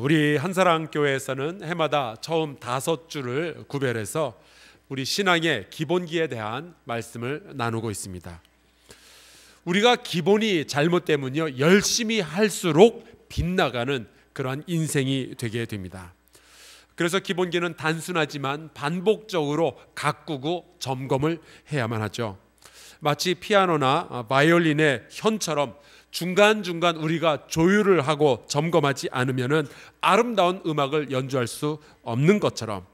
우리 한사랑교회에서는 해마다 처음 다섯 주를 구별해서 우리 신앙의 기본기에 대한 말씀을 나누고 있습니다. 우리가 기본이 잘못되면요 열심히 할수록 빗나가는 그러한 인생이 되게 됩니다. 그래서 기본기는 단순하지만 반복적으로 가꾸고 점검을 해야만 하죠. 마치 피아노나 바이올린의 현처럼 중간중간 우리가 조율을 하고 점검하지 않으면 아름다운 음악을 연주할 수 없는 것처럼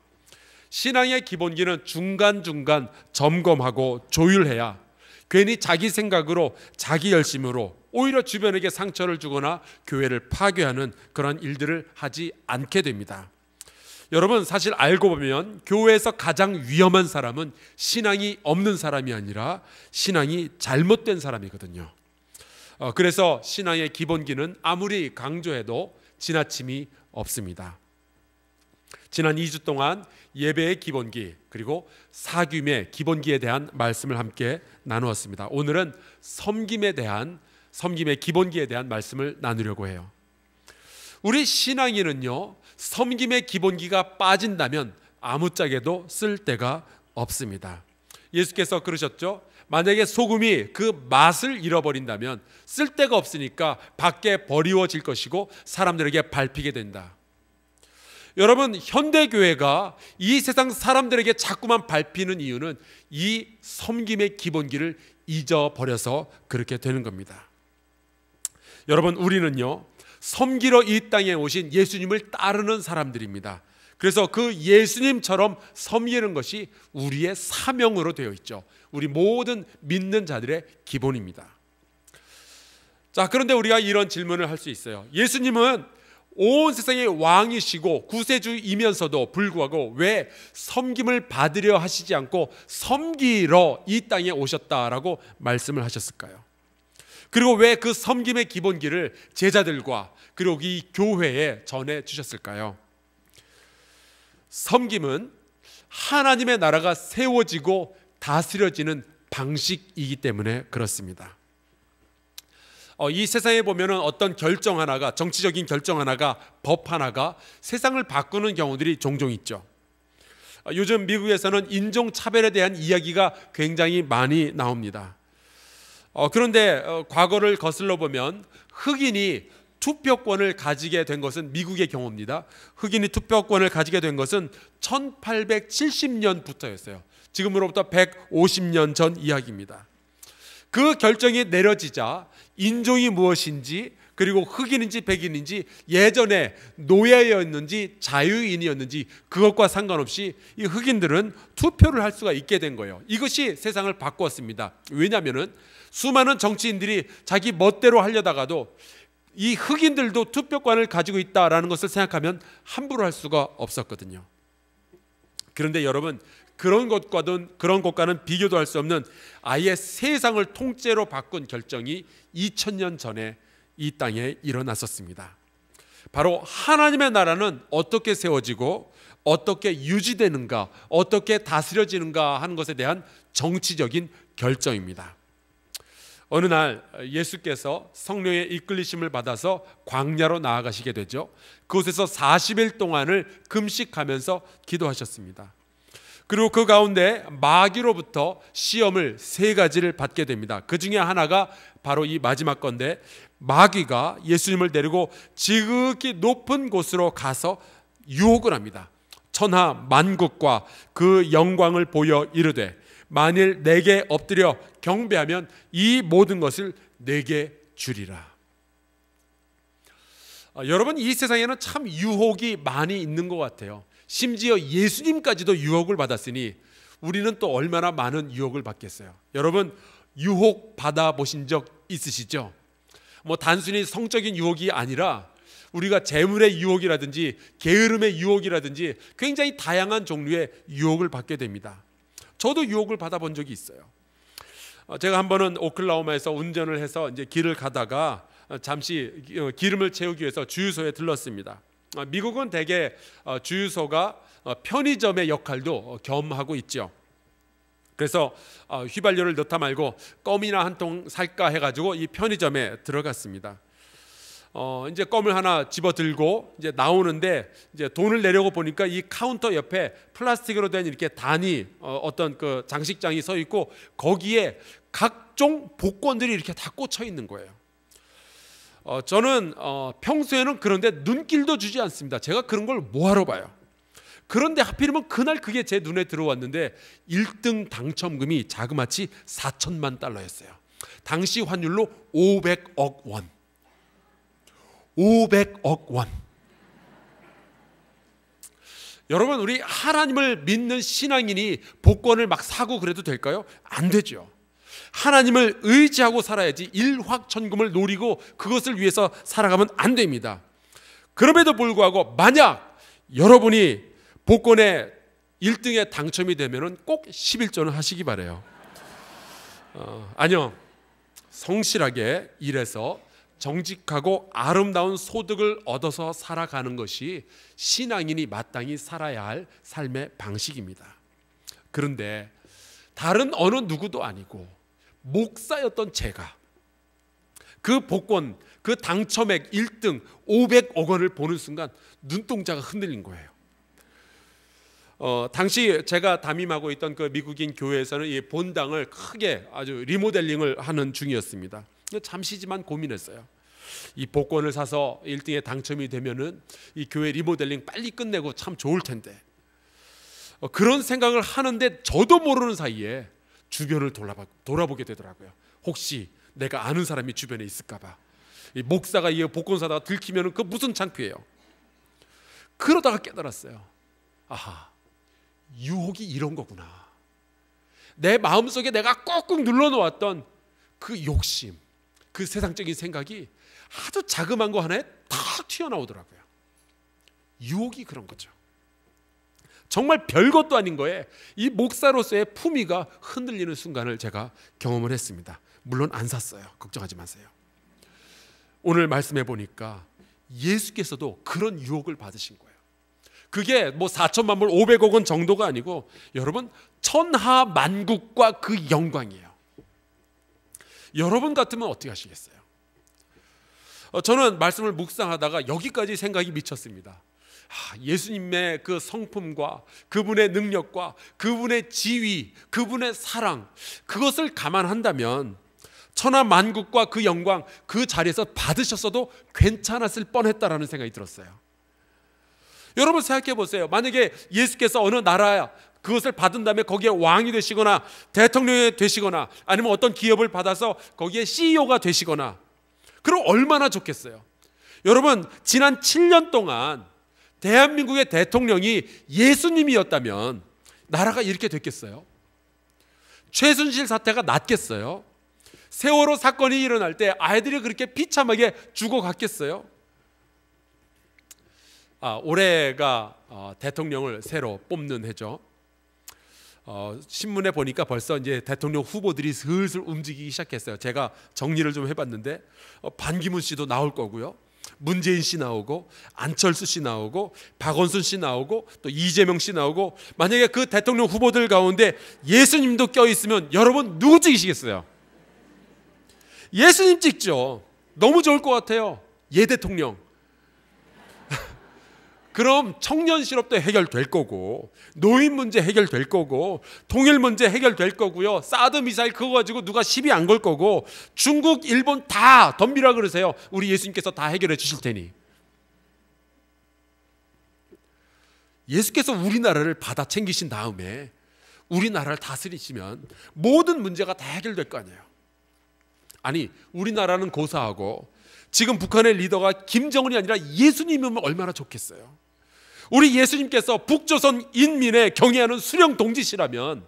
신앙의 기본기는 중간중간 점검하고 조율해야 괜히 자기 생각으로 자기 열심으로 오히려 주변에게 상처를 주거나 교회를 파괴하는 그런 일들을 하지 않게 됩니다. 여러분 사실 알고 보면 교회에서 가장 위험한 사람은 신앙이 없는 사람이 아니라 신앙이 잘못된 사람이거든요. 어, 그래서 신앙의 기본기는 아무리 강조해도 지나침이 없습니다. 지난 2주 동안 예배의 기본기 그리고 사귐의 기본기에 대한 말씀을 함께 나누었습니다. 오늘은 섬김에 대한 섬김의 기본기에 대한 말씀을 나누려고 해요. 우리 신앙인은요 섬김의 기본기가 빠진다면 아무짝에도 쓸 데가 없습니다. 예수께서 그러셨죠. 만약에 소금이 그 맛을 잃어버린다면 쓸데가 없으니까 밖에 버리워질 것이고 사람들에게 밟히게 된다. 여러분 현대교회가 이 세상 사람들에게 자꾸만 밟히는 이유는 이 섬김의 기본기를 잊어버려서 그렇게 되는 겁니다. 여러분 우리는요 섬기러 이 땅에 오신 예수님을 따르는 사람들입니다. 그래서 그 예수님처럼 섬기는 것이 우리의 사명으로 되어 있죠. 우리 모든 믿는 자들의 기본입니다. 자, 그런데 우리가 이런 질문을 할 수 있어요. 예수님은 온 세상의 왕이시고 구세주이면서도 불구하고 왜 섬김을 받으려 하시지 않고 섬기러 이 땅에 오셨다라고 말씀을 하셨을까요? 그리고 왜 그 섬김의 기본기를 제자들과 그리고 이 교회에 전해 주셨을까요? 섬김은 하나님의 나라가 세워지고 다스려지는 방식이기 때문에 그렇습니다. 어, 이 세상에 보면 어떤 결정 하나가 정치적인 결정 하나가 법 하나가 세상을 바꾸는 경우들이 종종 있죠. 어, 요즘 미국에서는 인종 차별에 대한 이야기가 굉장히 많이 나옵니다. 어, 그런데 어, 과거를 거슬러 보면 흑인이 투표권을 가지게 된 것은 미국의 경우입니다. 흑인이 투표권을 가지게 된 것은 1870년부터였어요. 지금으로부터 150년 전 이야기입니다. 그 결정이 내려지자 인종이 무엇인지 그리고 흑인인지 백인인지 예전에 노예였는지 자유인이었는지 그것과 상관없이 이 흑인들은 투표를 할 수가 있게 된 거예요. 이것이 세상을 바꾸었습니다. 왜냐하면은 수많은 정치인들이 자기 멋대로 하려다가도 이 흑인들도 투표권을 가지고 있다라는 것을 생각하면 함부로 할 수가 없었거든요. 그런데 여러분 그런 것과는 그런 것과는 비교도 할 수 없는 아예 세상을 통째로 바꾼 결정이 2000년 전에 이 땅에 일어났었습니다. 바로 하나님의 나라는 어떻게 세워지고 어떻게 유지되는가, 어떻게 다스려지는가 하는 것에 대한 정치적인 결정입니다. 어느 날 예수께서 성령의 이끌리심을 받아서 광야로 나아가시게 되죠. 그곳에서 40일 동안을 금식하면서 기도하셨습니다. 그리고 그 가운데 마귀로부터 시험을 세 가지를 받게 됩니다. 그 중에 하나가 바로 이 마지막 건데 마귀가 예수님을 데리고 지극히 높은 곳으로 가서 유혹을 합니다. 천하 만국과 그 영광을 보여 이르되 만일 내게 엎드려 경배하면 이 모든 것을 내게 주리라. 아, 여러분 이 세상에는 참 유혹이 많이 있는 것 같아요. 심지어 예수님까지도 유혹을 받았으니 우리는 또 얼마나 많은 유혹을 받겠어요. 여러분 유혹 받아 보신 적 있으시죠? 뭐 단순히 성적인 유혹이 아니라 우리가 재물의 유혹이라든지 게으름의 유혹이라든지 굉장히 다양한 종류의 유혹을 받게 됩니다. 저도 유혹을 받아본 적이 있어요. 어, 제가 한 번은 오클라호마에서 운전을 해서 이제 길을 가다가 어, 잠시 어, 기름을 채우기 위해서 주유소에 들렀습니다. 미국은 대개 주유소가 편의점의 역할도 겸하고 있죠. 그래서 휘발유를 넣다 말고 껌이나 한 통 살까 해가지고 이 편의점에 들어갔습니다. 어 이제 껌을 하나 집어 들고 이제 나오는데 이제 돈을 내려고 보니까 이 카운터 옆에 플라스틱으로 된 이렇게 단이 어, 어떤 그 장식장이 서 있고 거기에 각종 복권들이 이렇게 다 꽂혀 있는 거예요. 어 저는 어 평소에는 그런데 눈길도 주지 않습니다. 제가 그런 걸 뭐하러 봐요. 그런데 하필이면 그날 그게 제 눈에 들어왔는데 1등 당첨금이 자그마치 4천만 달러였어요. 당시 환율로 500억 원. 500억 원. 여러분, 우리 하나님을 믿는 신앙인이 복권을 막 사고 그래도 될까요? 안 되죠. 하나님을 의지하고 살아야지 일확천금을 노리고 그것을 위해서 살아가면 안 됩니다. 그럼에도 불구하고 만약 여러분이 복권에 1등에 당첨이 되면 꼭 11조는 하시기 바래요. 어, 아니요. 성실하게 일해서 정직하고 아름다운 소득을 얻어서 살아가는 것이 신앙인이 마땅히 살아야 할 삶의 방식입니다. 그런데 다른 어느 누구도 아니고 목사였던 제가 그 복권, 그 당첨액 1등 500억 원을 보는 순간 눈동자가 흔들린 거예요. 어, 당시 제가 담임하고 있던 그 미국인 교회에서는 이 본당을 크게 아주 리모델링을 하는 중이었습니다. 잠시지만 고민했어요. 이 복권을 사서 1등에 당첨이 되면은 이 교회 리모델링 빨리 끝내고 참 좋을 텐데. 어, 그런 생각을 하는데 저도 모르는 사이에 주변을 돌아봐, 돌아보게 되더라고요. 혹시 내가 아는 사람이 주변에 있을까봐. 목사가 이 복권 사다가 들키면 그 무슨 창피해요. 그러다가 깨달았어요. 아하, 유혹이 이런 거구나. 내 마음속에 내가 꾹꾹 눌러놓았던 그 욕심, 그 세상적인 생각이 아주 자그한거 하나에 탁 튀어나오더라고요. 유혹이 그런 거죠. 정말 별것도 아닌 거에 이 목사로서의 품위가 흔들리는 순간을 제가 경험을 했습니다. 물론 안 샀어요. 걱정하지 마세요. 오늘 말씀해 보니까 예수께서도 그런 유혹을 받으신 거예요. 그게 뭐 4천만 불 500억 원 정도가 아니고 여러분 천하 만국과 그 영광이에요. 여러분 같으면 어떻게 하시겠어요? 어, 저는 말씀을 묵상하다가 여기까지 생각이 미쳤습니다. 아, 예수님의 그 성품과 그분의 능력과 그분의 지위, 그분의 사랑, 그것을 감안한다면 천하 만국과 그 영광 그 자리에서 받으셨어도 괜찮았을 뻔했다라는 생각이 들었어요. 여러분 생각해 보세요. 만약에 예수께서 어느 나라야 그것을 받은 다음에 거기에 왕이 되시거나 대통령이 되시거나 아니면 어떤 기업을 받아서 거기에 CEO가 되시거나 그럼 얼마나 좋겠어요. 여러분 지난 7년 동안 대한민국의 대통령이 예수님이었다면 나라가 이렇게 됐겠어요? 최순실 사태가 났겠어요? 세월호 사건이 일어날 때 아이들이 그렇게 비참하게 죽어갔겠어요? 아, 올해가 어, 대통령을 새로 뽑는 해죠. 어, 신문에 보니까 벌써 이제 대통령 후보들이 슬슬 움직이기 시작했어요. 제가 정리를 좀 해봤는데 어, 반기문 씨도 나올 거고요. 문재인 씨 나오고 안철수 씨 나오고 박원순 씨 나오고 또 이재명 씨 나오고 만약에 그 대통령 후보들 가운데 예수님도 껴 있으면 여러분 누구 찍으시겠어요? 예수님 찍죠. 너무 좋을 것 같아요. 예 대통령. 그럼 청년 실업도 해결될 거고 노인 문제 해결될 거고 통일 문제 해결될 거고요. 사드 미사일 그거 가지고 누가 시비 안 걸 거고 중국, 일본 다 덤비라 그러세요. 우리 예수님께서 다 해결해 주실 테니. 예수께서 우리나라를 받아 챙기신 다음에 우리나라를 다스리시면 모든 문제가 다 해결될 거 아니에요. 아니, 우리나라는 고사하고 지금 북한의 리더가 김정은이 아니라 예수님이면 얼마나 좋겠어요. 우리 예수님께서 북조선 인민의 경애하는 수령 동지시라면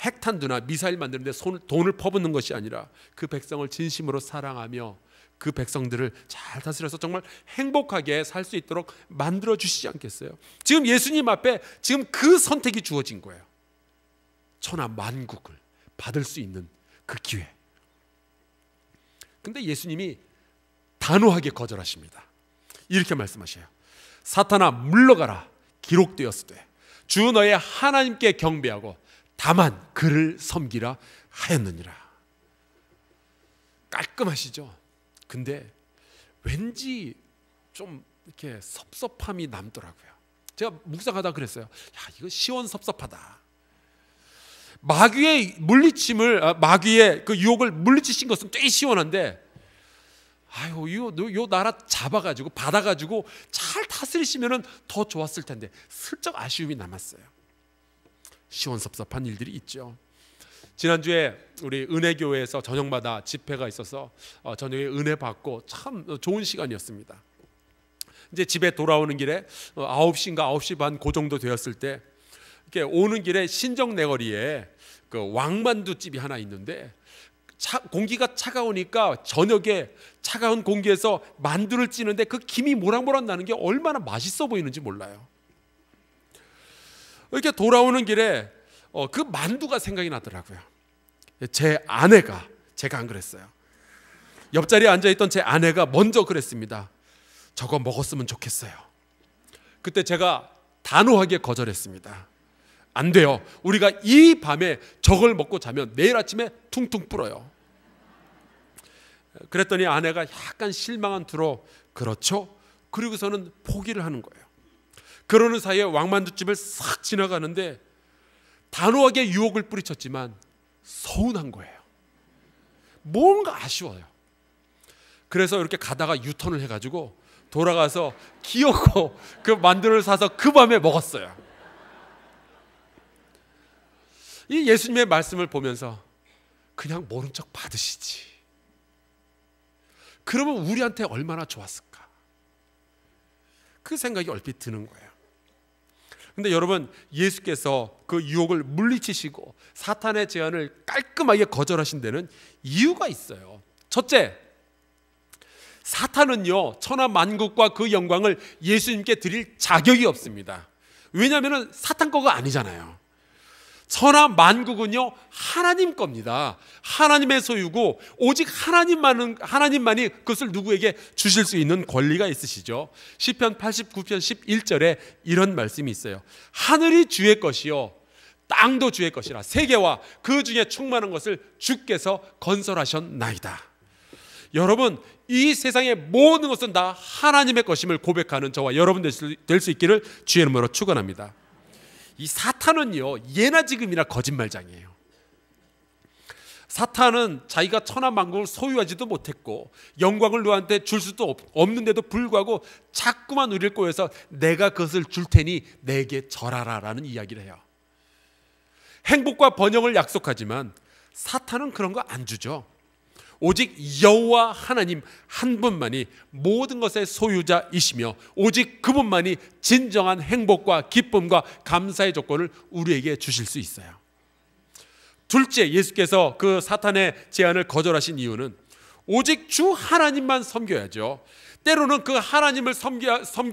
핵탄두나 미사일 만드는데 손을, 돈을 퍼붓는 것이 아니라 그 백성을 진심으로 사랑하며 그 백성들을 잘 다스려서 정말 행복하게 살 수 있도록 만들어 주시지 않겠어요? 지금 예수님 앞에 지금 그 선택이 주어진 거예요. 천하 만국을 받을 수 있는 그 기회. 근데 예수님이 단호하게 거절하십니다. 이렇게 말씀하셔요. 사탄아 물러가라 기록되었을 때 주 너의 하나님께 경배하고 다만 그를 섬기라 하였느니라. 깔끔하시죠? 근데 왠지 좀 이렇게 섭섭함이 남더라고요. 제가 묵상하다 그랬어요. 야, 이거 시원섭섭하다. 마귀의 물리침을 아, 마귀의 그 유혹을 물리치신 것은 꽤 시원한데 아유, 요, 요 나라 잡아가지고 받아가지고 잘 다스리시면은 더 좋았을 텐데 슬쩍 아쉬움이 남았어요. 시원섭섭한 일들이 있죠. 지난주에 우리 은혜교회에서 저녁마다 집회가 있어서 어, 저녁에 은혜 받고 참 좋은 시간이었습니다. 이제 집에 돌아오는 길에 9시인가 어, 9시 반그 정도 되었을 때 이렇게 오는 길에 신정내거리에 그 왕만두집이 하나 있는데 차, 공기가 차가우니까 저녁에 차가운 공기에서 만두를 찌는데 그 김이 모락모락 나는 게 얼마나 맛있어 보이는지 몰라요. 이렇게 돌아오는 길에 어, 그 만두가 생각이 나더라고요. 제 아내가 제가 안 그랬어요. 옆자리에 앉아 있던 제 아내가 먼저 그랬습니다. 저거 먹었으면 좋겠어요. 그때 제가 단호하게 거절했습니다. 안 돼요. 우리가 이 밤에 저걸 먹고 자면 내일 아침에 퉁퉁 불어요. 그랬더니 아내가 약간 실망한 투로 그렇죠. 그리고서는 포기를 하는 거예요. 그러는 사이에 왕만두집을 싹 지나가는데 단호하게 유혹을 뿌리쳤지만 서운한 거예요. 뭔가 아쉬워요. 그래서 이렇게 가다가 유턴을 해가지고 돌아가서 기어코 그 만두를 사서 그 밤에 먹었어요. 이 예수님의 말씀을 보면서 그냥 모른 척 받으시지. 그러면 우리한테 얼마나 좋았을까? 그 생각이 얼핏 드는 거예요. 근데 여러분 예수께서 그 유혹을 물리치시고 사탄의 제안을 깔끔하게 거절하신 데는 이유가 있어요. 첫째, 사탄은요 천하 만국과 그 영광을 예수님께 드릴 자격이 없습니다. 왜냐하면 사탄 거가 아니잖아요. 선한 만국은요, 하나님 겁니다. 하나님의 소유고, 오직 하나님만은, 하나님만이 그것을 누구에게 주실 수 있는 권리가 있으시죠. 1편 89편 11절에 이런 말씀이 있어요. 하늘이 주의 것이요. 땅도 주의 것이라 세계와 그 중에 충만한 것을 주께서 건설하셨나이다. 여러분 이 세상의 모든 것은 다 하나님의 것임을 고백하는 저와 여러분 될수 있기를 주의 이름으로 축원합니다. 이 사탄은요 예나 지금이나 거짓말장이에요. 사탄은 자기가 천하 만국을 소유하지도 못했고 영광을 누한테줄 수도 없는데도 불구하고 자꾸만 우리를 꼬여서 내가 그것을 줄 테니 내게 절하라라는 이야기를 해요. 행복과 번영을 약속하지만 사탄은 그런 거 안 주죠. 오직 여호와 하나님 한 분만이 모든 것의 소유자이시며 오직 그분만이 진정한 행복과 기쁨과 감사의 조건을 우리에게 주실 수 있어요. 둘째, 예수께서 그 사탄의 제안을 거절하신 이유는 오직 주 하나님만 섬겨야죠. 때로는 그 하나님을 섬기,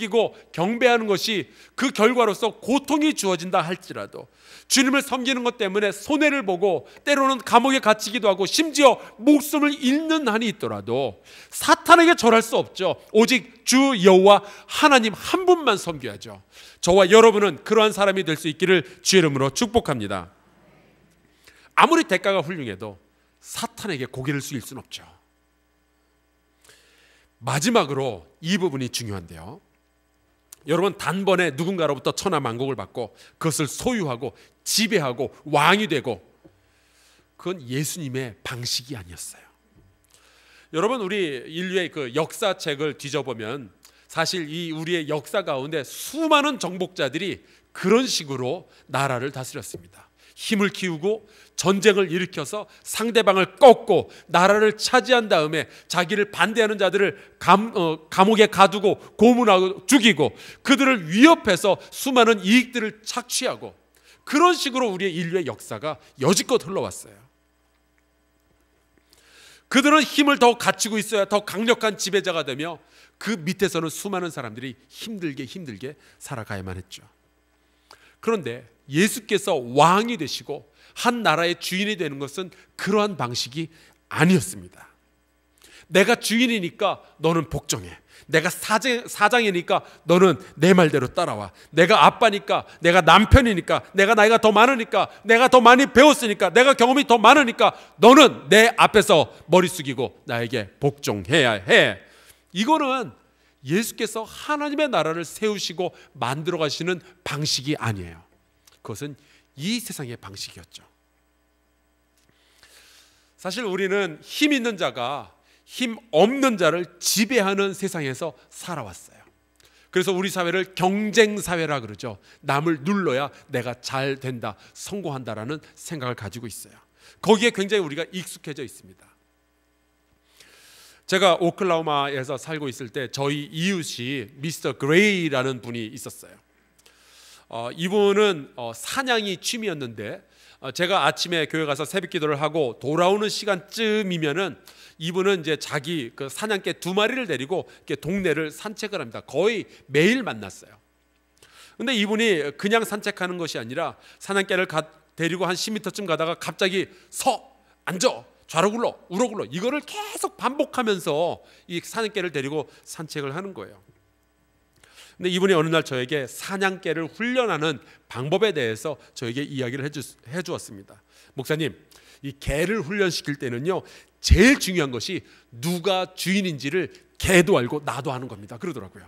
고 경배하는 것이 그 결과로서 고통이 주어진다 할지라도 주님을 섬기는 것 때문에 손해를 보고 때로는 감옥에 갇히기도 하고 심지어 목숨을 잃는 한이 있더라도 사탄에게 절할 수 없죠. 오직 주 여호와 하나님 한 분만 섬겨야죠. 저와 여러분은 그러한 사람이 될 수 있기를 주의 이름으로 축복합니다. 아무리 대가가 훌륭해도 사탄에게 고개를 숙일 순 없죠. 마지막으로 이 부분이 중요한데요. 여러분 단번에 누군가로부터 천하만국을 받고 그것을 소유하고 지배하고 왕이 되고 그건 예수님의 방식이 아니었어요. 여러분 우리 인류의 그 역사책을 뒤져보면 사실 이 우리의 역사 가운데 수많은 정복자들이 그런 식으로 나라를 다스렸습니다. 힘을 키우고 전쟁을 일으켜서 상대방을 꺾고 나라를 차지한 다음에 자기를 반대하는 자들을 감, 어, 감옥에 가두고 고문하고 죽이고 그들을 위협해서 수많은 이익들을 착취하고 그런 식으로 우리의 인류의 역사가 여지껏 흘러왔어요. 그들은 힘을 더 갖추고 있어야 더 강력한 지배자가 되며 그 밑에서는 수많은 사람들이 힘들게 힘들게 살아가야만 했죠. 그런데 예수께서 왕이 되시고 한 나라의 주인이 되는 것은 그러한 방식이 아니었습니다. 내가 주인이니까 너는 복종해. 내가 사장, 사장이니까 너는 내 말대로 따라와. 내가 아빠니까, 내가 남편이니까, 내가 나이가 더 많으니까, 내가 더 많이 배웠으니까, 내가 경험이 더 많으니까, 너는 내 앞에서 머리 숙이고 나에게 복종해야 해. 이거는 예수께서 하나님의 나라를 세우시고 만들어 가시는 방식이 아니에요. 그것은 이 세상의 방식이었죠. 사실 우리는 힘 있는 자가 힘 없는 자를 지배하는 세상에서 살아왔어요. 그래서 우리 사회를 경쟁 사회라 그러죠. 남을 눌러야 내가 잘 된다, 성공한다라는 생각을 가지고 있어요. 거기에 굉장히 우리가 익숙해져 있습니다. 제가 오클라호마에서 살고 있을 때 저희 이웃이 미스터 그레이라는 분이 있었어요. 어, 이분은 어, 사냥이 취미였는데 어, 제가 아침에 교회 가서 새벽 기도를 하고 돌아오는 시간쯤이면은 이분은 이제 자기 그 사냥개 두 마리를 데리고 이렇게 동네를 산책을 합니다. 거의 매일 만났어요. 근데 이분이 그냥 산책하는 것이 아니라 사냥개를 가, 데리고 한 10m쯤 가다가 갑자기 서 앉아 좌로 굴러 우로 굴러 이거를 계속 반복하면서 이 사냥개를 데리고 산책을 하는 거예요. 근데 이분이 어느 날 저에게 사냥개를 훈련하는 방법에 대해서 저에게 이야기를 해 주었습니다. 목사님, 이 개를 훈련시킬 때는요, 제일 중요한 것이 누가 주인인지를 개도 알고 나도 아는 겁니다. 그러더라고요.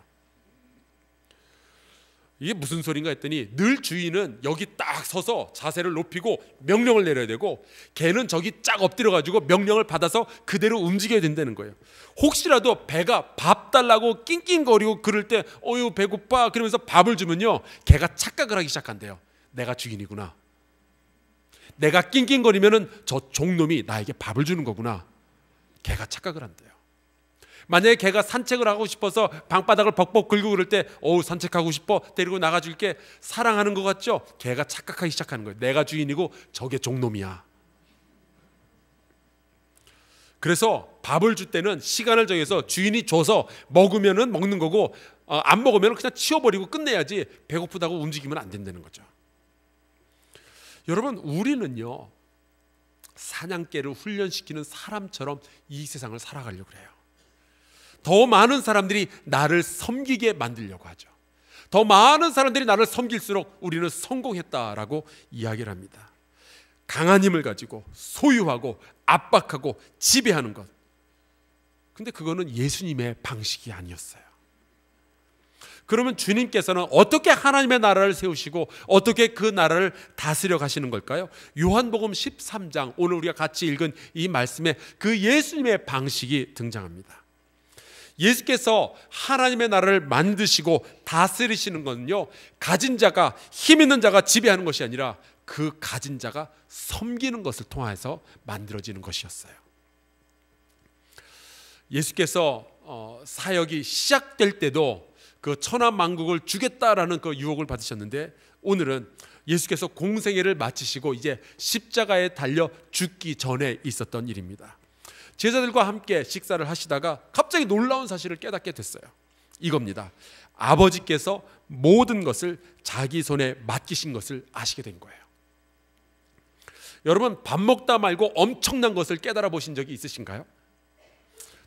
이게 무슨 소린가 했더니 늘 주인은 여기 딱 서서 자세를 높이고 명령을 내려야 되고 개는 저기 쫙 엎드려 가지고 명령을 받아서 그대로 움직여야 된다는 거예요. 혹시라도 배가 밥 달라고 낑낑거리고 그럴 때 어유 배고파 그러면서 밥을 주면요. 개가 착각을 하기 시작한대요. 내가 주인이구나. 내가 낑낑거리면은 저 종놈이 나에게 밥을 주는 거구나. 개가 착각을 한대요. 만약에 걔가 산책을 하고 싶어서 방바닥을 벅벅 긁고 그럴 때 어우 산책하고 싶어 데리고 나가줄게 사랑하는 것 같죠? 걔가 착각하기 시작하는 거예요. 내가 주인이고 저게 종놈이야. 그래서 밥을 줄 때는 시간을 정해서 주인이 줘서 먹으면 먹는 거고 어, 안 먹으면 그냥 치워버리고 끝내야지 배고프다고 움직이면 안 된다는 거죠. 여러분 우리는요 사냥개를 훈련시키는 사람처럼 이 세상을 살아가려고 해요. 더 많은 사람들이 나를 섬기게 만들려고 하죠. 더 많은 사람들이 나를 섬길수록 우리는 성공했다라고 이야기를 합니다. 강한 힘을 가지고 소유하고 압박하고 지배하는 것. 근데 그거는 예수님의 방식이 아니었어요. 그러면 주님께서는 어떻게 하나님의 나라를 세우시고 어떻게 그 나라를 다스려 가시는 걸까요? 요한복음 13장 오늘 우리가 같이 읽은 이 말씀에 그 예수님의 방식이 등장합니다. 예수께서 하나님의 나라를 만드시고 다스리시는 것은요 가진 자가 힘 있는 자가 지배하는 것이 아니라 그 가진 자가 섬기는 것을 통해서 만들어지는 것이었어요. 예수께서 어, 사역이 시작될 때도 그 천하 만국을 주겠다라는 그 유혹을 받으셨는데 오늘은 예수께서 공생애를 마치시고 이제 십자가에 달려 죽기 전에 있었던 일입니다. 제자들과 함께 식사를 하시다가 갑자기 놀라운 사실을 깨닫게 됐어요. 이겁니다. 아버지께서 모든 것을 자기 손에 맡기신 것을 아시게 된 거예요. 여러분 밥 먹다 말고 엄청난 것을 깨달아 보신 적이 있으신가요?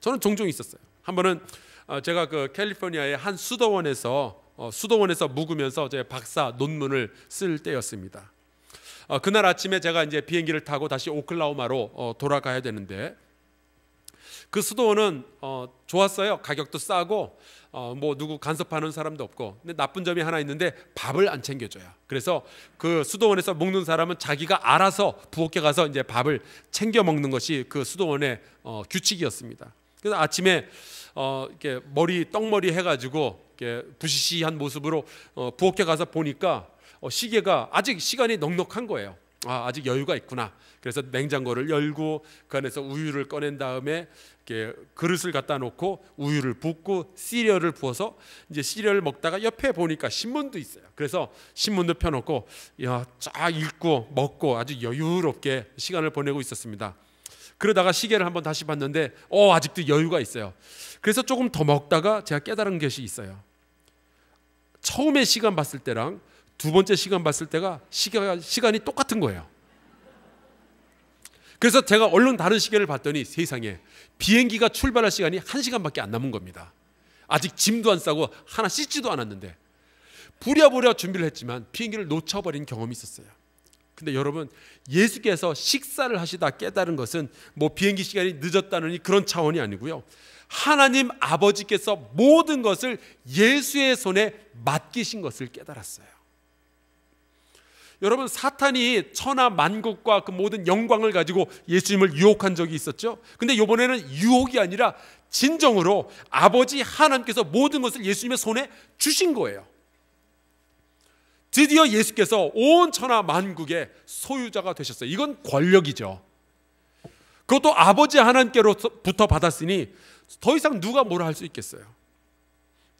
저는 종종 있었어요. 한 번은 어, 제가 그 캘리포니아의 한 수도원에서 어, 수도원에서 묵으면서 제 박사 논문을 쓸 때였습니다. 어, 그날 아침에 제가 이제 비행기를 타고 다시 오클라호마로 돌아가야 되는데 그 수도원은 어, 좋았어요. 가격도 싸고 어, 뭐 누구 간섭하는 사람도 없고. 근데 나쁜 점이 하나 있는데 밥을 안 챙겨줘요. 그래서 그 수도원에서 먹는 사람은 자기가 알아서 부엌에 가서 이제 밥을 챙겨 먹는 것이 그 수도원의 어, 규칙이었습니다. 그래서 아침에 어, 이렇게 머리 떡머리 해가지고 이렇게 부시시한 모습으로 어, 부엌에 가서 보니까 어, 시계가 아직 시간이 넉넉한 거예요. 아, 아직 여유가 있구나. 그래서 냉장고를 열고 그 안에서 우유를 꺼낸 다음에 그릇을 갖다 놓고 우유를 붓고 시리얼을 부어서 이제 시리얼을 먹다가 옆에 보니까 신문도 있어요. 그래서 신문도 펴놓고 쫙 읽고 먹고 아주 여유롭게 시간을 보내고 있었습니다. 그러다가 시계를 한번 다시 봤는데 어 아직도 여유가 있어요. 그래서 조금 더 먹다가 제가 깨달은 것이 있어요. 처음에 시간 봤을 때랑 두 번째 시간 봤을 때가 시간 시간이 똑같은 거예요. 그래서 제가 얼른 다른 시계를 봤더니 세상에 비행기가 출발할 시간이 한시간밖에안 남은 겁니다. 아직 짐도 안 싸고 하나 씻지도 않았는데 부랴부랴 준비를 했지만 비행기를 놓쳐버린 경험이 있었어요. 근데 여러분 예수께서 식사를 하시다 깨달은 것은 뭐 비행기 시간이 늦었다느니 그런 차원이 아니고요. 하나님 아버지께서 모든 것을 예수의 손에 맡기신 것을 깨달았어요. 여러분 사탄이 천하 만국과 그 모든 영광을 가지고 예수님을 유혹한 적이 있었죠. 근데 이번에는 유혹이 아니라 진정으로 아버지 하나님께서 모든 것을 예수님의 손에 주신 거예요. 드디어 예수께서 온 천하 만국의 소유자가 되셨어요. 이건 권력이죠. 그것도 아버지 하나님께로부터 받았으니 더 이상 누가 뭐라 할 수 있겠어요.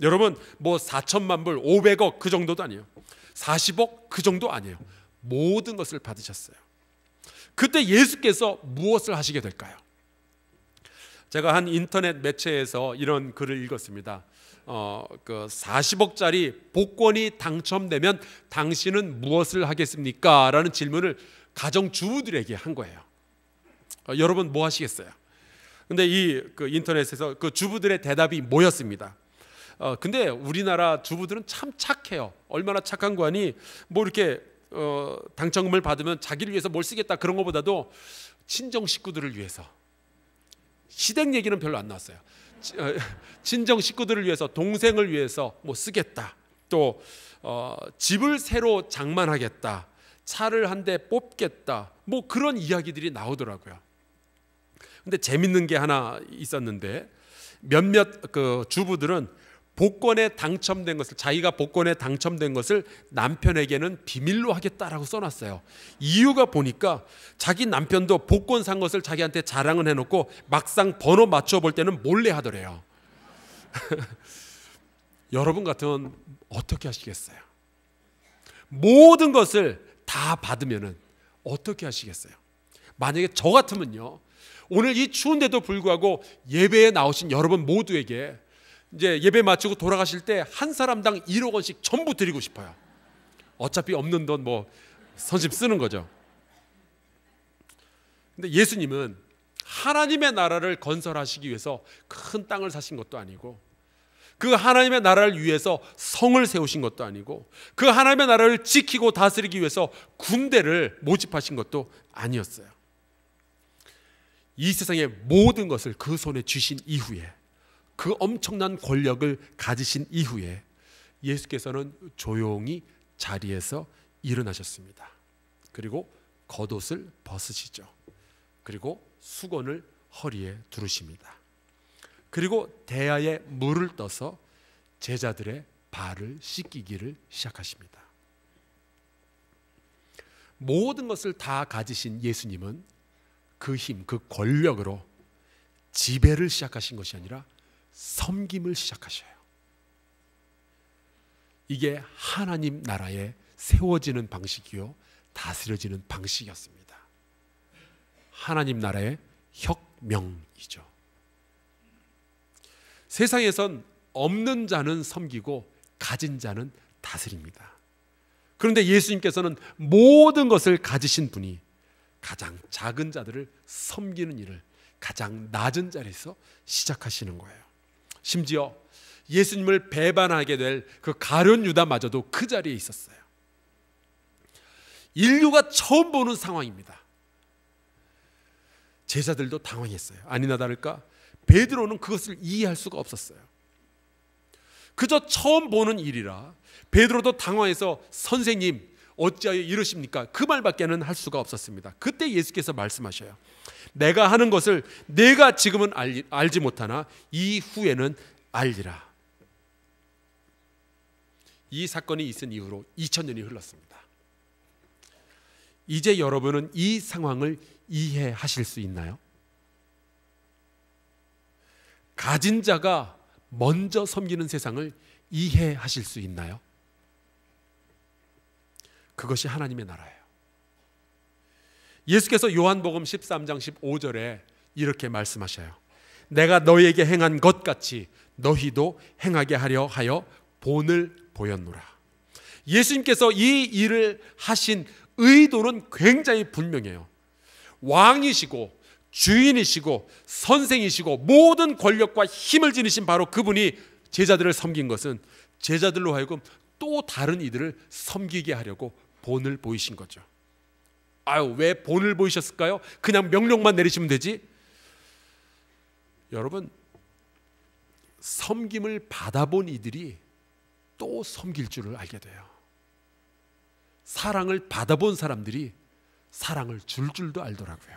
여러분 뭐 4천만 불, 500억 그 정도도 아니에요. 40억 그 정도 아니에요. 모든 것을 받으셨어요. 그때 예수께서 무엇을 하시게 될까요? 제가 한 인터넷 매체에서 이런 글을 읽었습니다. 어, 그 40억짜리 복권이 당첨되면 당신은 무엇을 하겠습니까? 라는 질문을 가정 주부들에게 한 거예요. 어, 여러분 뭐 하시겠어요? 근데 이 그 인터넷에서 그 주부들의 대답이 뭐였습니다. 어, 근데 우리나라 주부들은 참 착해요. 얼마나 착한 거니? 뭐 이렇게 어, 당첨금을 받으면 자기를 위해서 뭘 쓰겠다 그런 것보다도 친정 식구들을 위해서 시댁 얘기는 별로 안 나왔어요. 어, 친정 식구들을 위해서 동생을 위해서 뭐 쓰겠다. 또 어, 집을 새로 장만하겠다. 차를 한 대 뽑겠다. 뭐 그런 이야기들이 나오더라고요. 근데 재밌는 게 하나 있었는데 몇몇 그 주부들은 복권에 당첨된 것을 자기가 복권에 당첨된 것을 남편에게는 비밀로 하겠다라고 써놨어요. 이유가 보니까 자기 남편도 복권 산 것을 자기한테 자랑은 해놓고 막상 번호 맞춰볼 때는 몰래 하더래요. 여러분 같으면 어떻게 하시겠어요? 모든 것을 다받으면 어떻게 하시겠어요? 만약에 저 같으면요. 오늘 이 추운데도 불구하고 예배에 나오신 여러분 모두에게 이제 예배 마치고 돌아가실 때 한 사람당 1억 원씩 전부 드리고 싶어요. 어차피 없는 돈 뭐 선심 쓰는 거죠. 근데 예수님은 하나님의 나라를 건설하시기 위해서 큰 땅을 사신 것도 아니고 그 하나님의 나라를 위해서 성을 세우신 것도 아니고 그 하나님의 나라를 지키고 다스리기 위해서 군대를 모집하신 것도 아니었어요. 이 세상의 모든 것을 그 손에 쥐신 이후에 그 엄청난 권력을 가지신 이후에 예수께서는 조용히 자리에서 일어나셨습니다. 그리고 겉옷을 벗으시죠. 그리고 수건을 허리에 두르십니다. 그리고 대야에 물을 떠서 제자들의 발을 씻기기를 시작하십니다. 모든 것을 다 가지신 예수님은 그 힘, 그 권력으로 지배를 시작하신 것이 아니라 섬김을 시작하셔요. 이게 하나님 나라에 세워지는 방식이요, 다스려지는 방식이었습니다. 하나님 나라의 혁명이죠. 세상에선 없는 자는 섬기고 가진 자는 다스립니다. 그런데 예수님께서는 모든 것을 가지신 분이 가장 작은 자들을 섬기는 일을 가장 낮은 자리에서 시작하시는 거예요. 심지어 예수님을 배반하게 될 그 가룟 유다마저도 그 자리에 있었어요. 인류가 처음 보는 상황입니다. 제자들도 당황했어요. 아니나 다를까 베드로는 그것을 이해할 수가 없었어요. 그저 처음 보는 일이라 베드로도 당황해서 선생님 어찌하여 이러십니까? 그 말밖에는 할 수가 없었습니다. 그때 예수께서 말씀하셔요. 내가 하는 것을 내가 지금은 알, 지 못하나 이후에는 알리라. 이 사건이 있은 이후로 2000년이 흘렀습니다. 이제 여러분은 이 상황을 이해하실 수 있나요? 가진 자가 먼저 섬기는 세상을 이해하실 수 있나요? 그것이 하나님의 나라예요. 예수께서 요한복음 13장 15절에 이렇게 말씀하셔요. 내가 너희에게 행한 것 같이 너희도 행하게 하려 하여 본을 보였노라. 예수님께서 이 일을 하신 의도는 굉장히 분명해요. 왕이시고 주인이시고 선생이시고 모든 권력과 힘을 지니신 바로 그분이 제자들을 섬긴 것은 제자들로 하여금 또 다른 이들을 섬기게 하려고 본을 보이신 거죠. 아유, 왜 본을 보이셨을까요? 그냥 명령만 내리시면 되지. 여러분, 섬김을 받아본 이들이 또 섬길 줄을 알게 돼요. 사랑을 받아본 사람들이 사랑을 줄 줄도 알더라고요.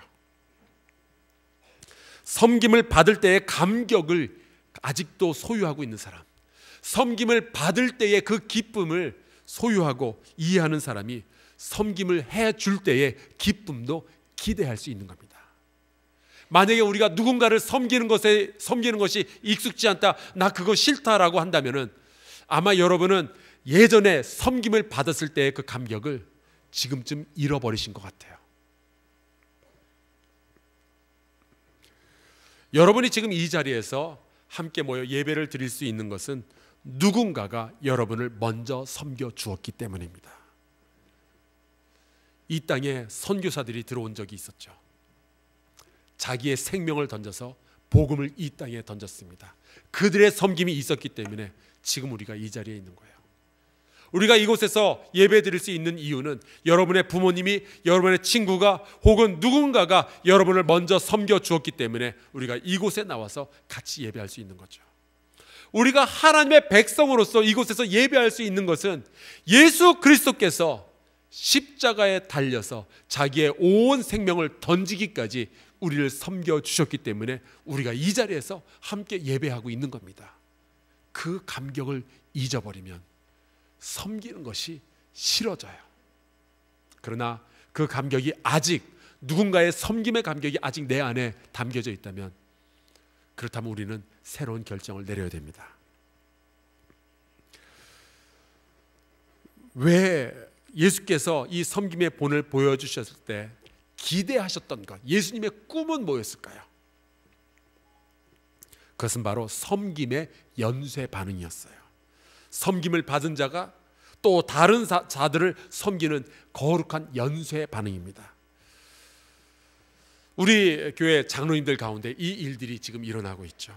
섬김을 받을 때의 감격을 아직도 소유하고 있는 사람, 섬김을 받을 때의 그 기쁨을 소유하고 이해하는 사람이 섬김을 해줄 때의 기쁨도 기대할 수 있는 겁니다. 만약에 우리가 누군가를 섬기는 것에 섬기는 것이 익숙지 않다. 나 그거 싫다라고 한다면은 아마 여러분은 예전에 섬김을 받았을 때의 그 감격을 지금쯤 잃어버리신 것 같아요. 여러분이 지금 이 자리에서 함께 모여 예배를 드릴 수 있는 것은 누군가가 여러분을 먼저 섬겨 주었기 때문입니다. 이 땅에 선교사들이 들어온 적이 있었죠. 자기의 생명을 던져서 복음을 이 땅에 던졌습니다. 그들의 섬김이 있었기 때문에 지금 우리가 이 자리에 있는 거예요. 우리가 이곳에서 예배 드릴 수 있는 이유는 여러분의 부모님이 여러분의 친구가 혹은 누군가가 여러분을 먼저 섬겨 주었기 때문에 우리가 이곳에 나와서 같이 예배할 수 있는 거죠. 우리가 하나님의 백성으로서 이곳에서 예배할 수 있는 것은 예수 그리스도께서 십자가에 달려서 자기의 온 생명을 던지기까지 우리를 섬겨 주셨기 때문에 우리가 이 자리에서 함께 예배하고 있는 겁니다. 그 감격을 잊어버리면 섬기는 것이 싫어져요. 그러나 그 감격이 아직 누군가의 섬김의 감격이 아직 내 안에 담겨져 있다면 그렇다면 우리는 새로운 결정을 내려야 됩니다. 왜 예수께서 이 섬김의 본을 보여주셨을 때 기대하셨던 것, 예수님의 꿈은 뭐였을까요? 그것은 바로 섬김의 연쇄 반응이었어요. 섬김을 받은 자가 또 다른 자들을 섬기는 거룩한 연쇄 반응입니다. 우리 교회 장로님들 가운데 이 일들이 지금 일어나고 있죠.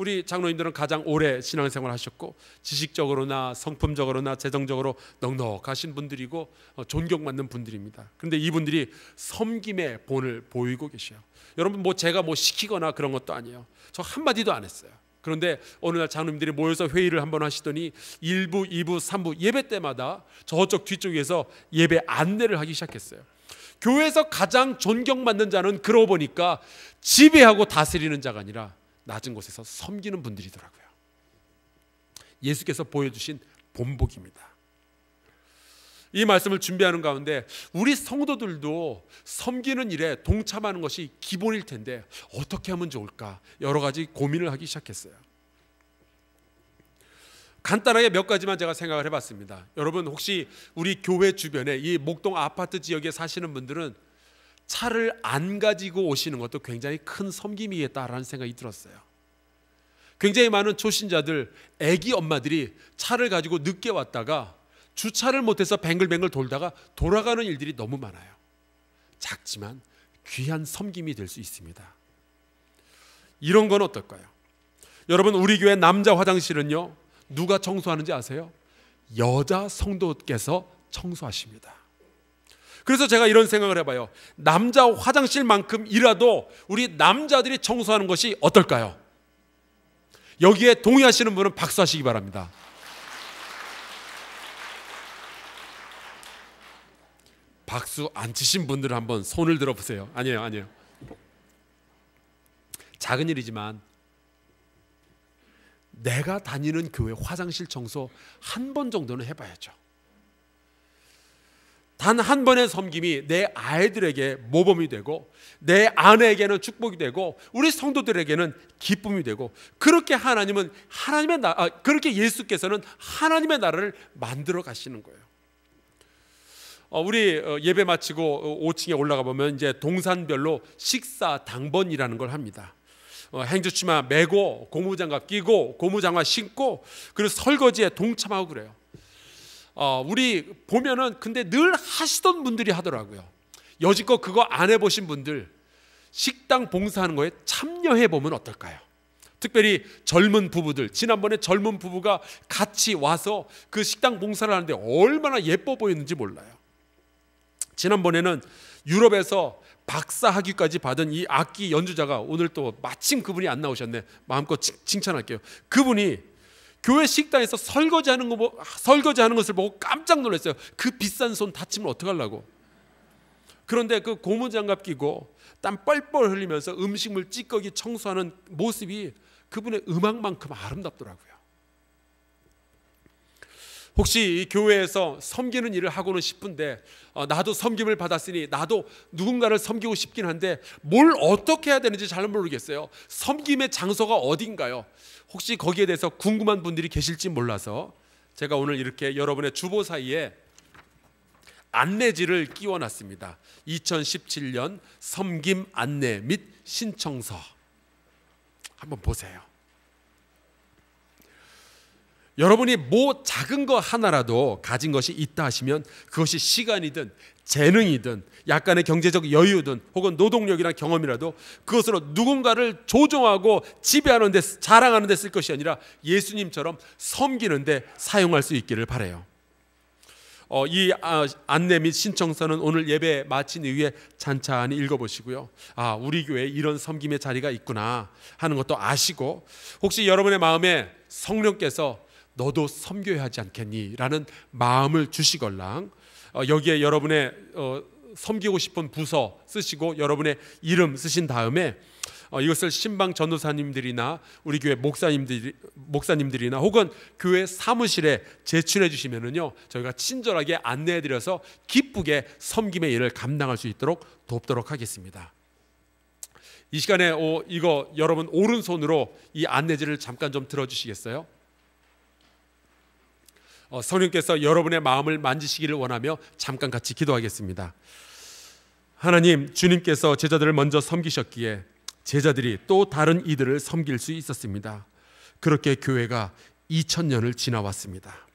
우리 장로님들은 가장 오래 신앙생활 하셨고 지식적으로나 성품적으로나 재정적으로 넉넉하신 분들이고 어, 존경받는 분들입니다. 그런데 이분들이 섬김의 본을 보이고 계셔요. 여러분 뭐 제가 뭐 시키거나 그런 것도 아니에요. 저 한마디도 안 했어요. 그런데 어느 날 장로님들이 모여서 회의를 한번 하시더니 1부, 2부, 3부 예배 때마다 저쪽 뒤쪽에서 예배 안내를 하기 시작했어요. 교회에서 가장 존경받는 자는 그러고 보니까 지배하고 다스리는 자가 아니라 낮은 곳에서 섬기는 분들이더라고요. 예수께서 보여주신 본복입니다. 이 말씀을 준비하는 가운데 우리 성도들도 섬기는 일에 동참하는 것이 기본일 텐데 어떻게 하면 좋을까 여러 가지 고민을 하기 시작했어요. 간단하게 몇 가지만 제가 생각을 해봤습니다. 여러분 혹시 우리 교회 주변에 이 목동 아파트 지역에 사시는 분들은 차를 안 가지고 오시는 것도 굉장히 큰 섬김이겠다라는 생각이 들었어요. 굉장히 많은 초신자들, 애기 엄마들이 차를 가지고 늦게 왔다가 주차를 못해서 뱅글뱅글 돌다가 돌아가는 일들이 너무 많아요. 작지만 귀한 섬김이 될 수 있습니다. 이런 건 어떨까요? 여러분 우리 교회 남자 화장실은요 누가 청소하는지 아세요? 여자 성도께서 청소하십니다. 그래서 제가 이런 생각을 해봐요. 남자 화장실만큼이라도 우리 남자들이 청소하는 것이 어떨까요? 여기에 동의하시는 분은 박수하시기 바랍니다. 박수 안 치신 분들은 한번 손을 들어보세요. 아니에요, 아니에요. 작은 일이지만 내가 다니는 교회 화장실 청소 한 번 정도는 해봐야죠. 단한 번의 섬김이 내 아이들에게 모범이 되고 내 아내에게는 축복이 되고 우리 성도들에게는 기쁨이 되고 그렇게 하나님은 하나님의 나 아, 그렇게 예수께서는 하나님의 나라를 만들어 가시는 거예요. 어, 우리 어, 예배 마치고 5층에 어, 올라가 보면 이제 동산별로 식사 당번이라는 걸 합니다. 어, 행주치마 메고 고무장갑 끼고 고무장화 신고 그리고 설거지에 동참하고 그래요. 어, 우리 보면은 근데 늘 하시던 분들이 하더라고요. 여지껏 그거 안 해보신 분들 식당 봉사하는 거에 참여해 보면 어떨까요? 특별히 젊은 부부들 지난번에 젊은 부부가 같이 와서 그 식당 봉사를 하는데 얼마나 예뻐 보였는지 몰라요. 지난번에는 유럽에서 박사학위까지 받은 이 악기 연주자가 오늘 또 마침 그분이 안 나오셨네. 마음껏 칭찬할게요. 그분이 교회 식당에서 설거지하는 거 설거지하는 것을 보고 깜짝 놀랐어요. 그 비싼 손 다치면 어떡하려고. 그런데 그 고무장갑 끼고 땀 뻘뻘 흘리면서 음식물 찌꺼기 청소하는 모습이 그분의 음악만큼 아름답더라고요. 혹시 이 교회에서 섬기는 일을 하고는 싶은데 어, 나도 섬김을 받았으니 나도 누군가를 섬기고 싶긴 한데 뭘 어떻게 해야 되는지 잘 모르겠어요. 섬김의 장소가 어딘가요? 혹시 거기에 대해서 궁금한 분들이 계실지 몰라서 제가 오늘 이렇게 여러분의 주보 사이에 안내지를 끼워놨습니다. 2017년 섬김 안내 및 신청서 한번 보세요. 여러분이 뭐 작은 거 하나라도 가진 것이 있다 하시면 그것이 시간이든 재능이든 약간의 경제적 여유든 혹은 노동력이나 경험이라도 그것으로 누군가를 조종하고 지배하는 데 자랑하는 데 쓸 것이 아니라 예수님처럼 섬기는 데 사용할 수 있기를 바래요. 어, 이 아, 안내 및 신청서는 오늘 예배 마친 이후에 찬찬히 읽어보시고요. 아, 우리 교회 이런 섬김의 자리가 있구나 하는 것도 아시고 혹시 여러분의 마음에 성령께서 너도 섬겨야 하지 않겠니라는 마음을 주시걸랑 어, 여기에 여러분의 어, 섬기고 싶은 부서 쓰시고 여러분의 이름 쓰신 다음에 어, 이것을 신방 전도사님들이나 우리 교회 목사님들이 목사님들이나 혹은 교회 사무실에 제출해 주시면은요 저희가 친절하게 안내해 드려서 기쁘게 섬김의 일을 감당할 수 있도록 돕도록 하겠습니다. 이 시간에 오, 이거 여러분 오른손으로 이 안내지를 잠깐 좀 들어주시겠어요? 어, 성령께서 여러분의 마음을 만지시기를 원하며 잠깐 같이 기도하겠습니다. 하나님, 주님께서 제자들을 먼저 섬기셨기에 제자들이 또 다른 이들을 섬길 수 있었습니다. 그렇게 교회가 2000년을 지나왔습니다.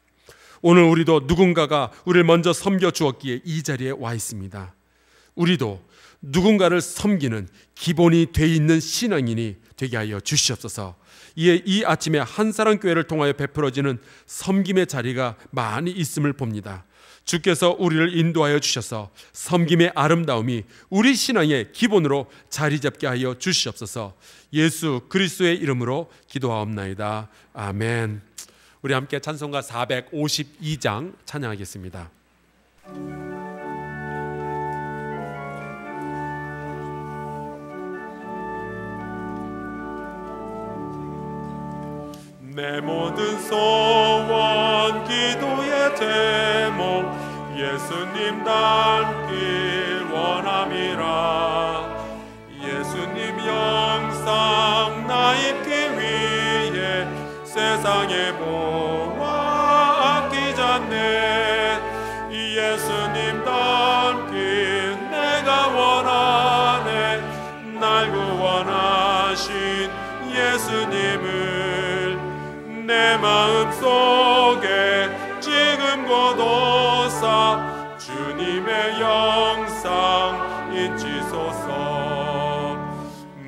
오늘 우리도 누군가가 우리를 먼저 섬겨 주었기에 이 자리에 와 있습니다. 우리도 누군가를 섬기는 기본이 돼 있는 신앙인이 되게 하여 주시옵소서. 이에 이 아침에 한사람 교회를 통하여 베풀어지는 섬김의 자리가 많이 있음을 봅니다. 주께서 우리를 인도하여 주셔서 섬김의 아름다움이 우리 신앙의 기본으로 자리 잡게 하여 주시옵소서. 예수 그리스도의 이름으로 기도하옵나이다. 아멘. 우리 함께 찬송가 452장 찬양하겠습니다. 내 모든 소원 기도의 제목 예수님 닮길 원함이라 예수님 영상 나 입기 위해 세상에 보 마음속에 지금 과도사 주님의 영상 잊지소서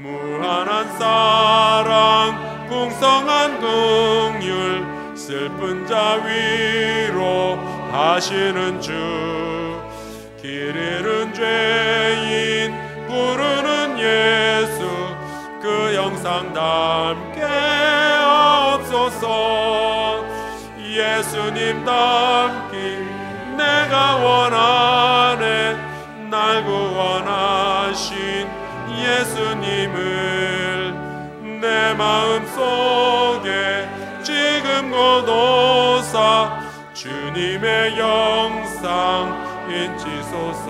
무한한 사랑 궁성한 긍휼 슬픈 자 위로 하시는 주기잃는 죄인 부르는 예수 그 영상 담 예수님 닮기 내가 원하네 날 구원하신 예수님을 내 마음속에 지금 고도사 주님의 영상 인치소서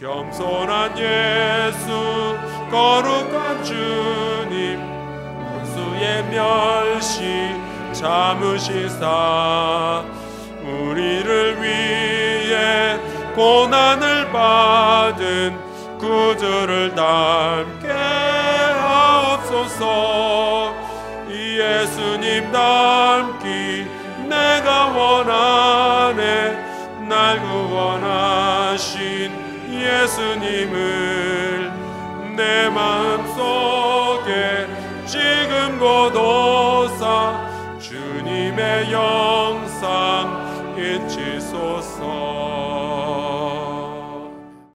겸손한 예수 거룩한 주님 원수의 멸시 참으시사 우리를 위해 고난을 받은 구주를 닮게 하옵소서 예수님 닮기 내가 원하네 날 구원하신 예수님을 내 마음속에 지금 고도 주님의 영